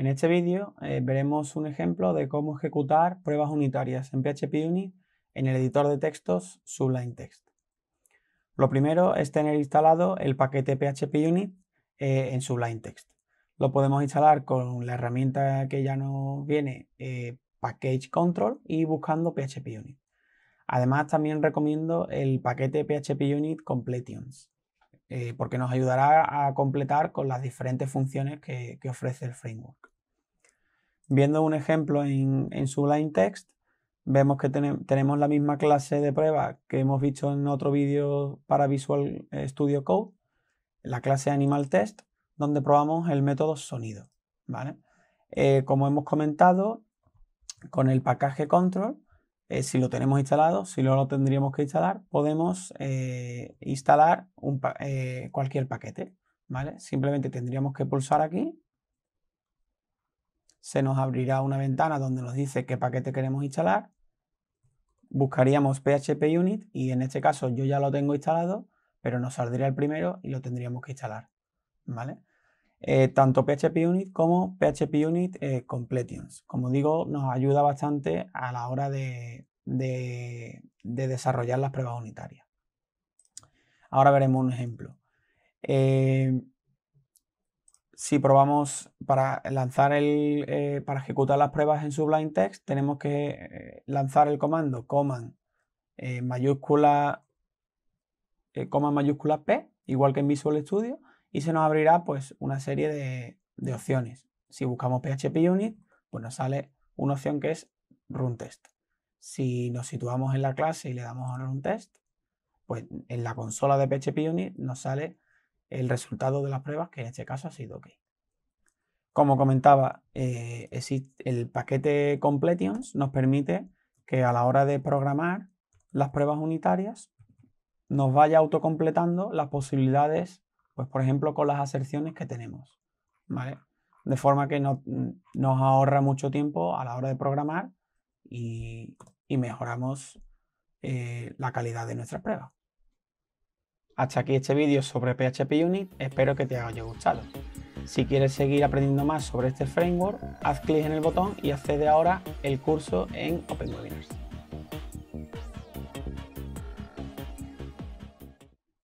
En este vídeo eh, veremos un ejemplo de cómo ejecutar pruebas unitarias en PHP en el editor de textos Sublime Text. Lo primero es tener instalado el paquete PHP Unit eh, en Sublime Text. Lo podemos instalar con la herramienta que ya nos viene, eh, Package Control, y buscando PHP Unit. Además, también recomiendo el paquete PHP Unit Completions, porque nos ayudará a completar con las diferentes funciones que ofrece el framework. Viendo un ejemplo en, en Sublime Text, vemos que tenemos la misma clase de prueba que hemos visto en otro vídeo para Visual Studio Code, la clase Animal Test, donde probamos el método sonido. ¿vale? Eh, como hemos comentado, con el paquete control, eh, si lo tenemos instalado, si no lo tendríamos que instalar, podemos eh, instalar cualquier paquete. ¿vale? Simplemente tendríamos que pulsar aquí se nos abrirá una ventana donde nos dice qué paquete queremos instalar. Buscaríamos PHP Unit y en este caso yo ya lo tengo instalado, pero nos saldría el primero y lo tendríamos que instalar. ¿Vale? Eh, tanto PHP Unit como PHP Unit eh, Completions. Como digo, nos ayuda bastante a la hora de, desarrollar las pruebas unitarias. Ahora veremos un ejemplo. Eh, si probamos para lanzar el, eh, para ejecutar las pruebas en Sublime Text, tenemos que eh, lanzar el comando command eh, mayúscula, mayúscula P, igual que en Visual Studio, y se nos abrirá pues una serie de, opciones. Si buscamos PHP Unit, pues nos sale una opción que es Run Test. Si nos situamos en la clase y le damos a Run Test, pues en la consola de PHP Unit nos sale el resultado de las pruebas, que en este caso ha sido OK. Como comentaba, eh, el paquete Completions nos permite que a la hora de programar las pruebas unitarias nos vaya autocompletando las posibilidades, pues por ejemplo con las aserciones que tenemos. De forma que no, nos ahorra mucho tiempo a la hora de programar y, mejoramos eh, la calidad de nuestras pruebas. Hasta aquí este vídeo sobre PHP Unit, espero que te haya gustado. Si quieres seguir aprendiendo más sobre este framework, haz clic en el botón y accede ahora el curso en Open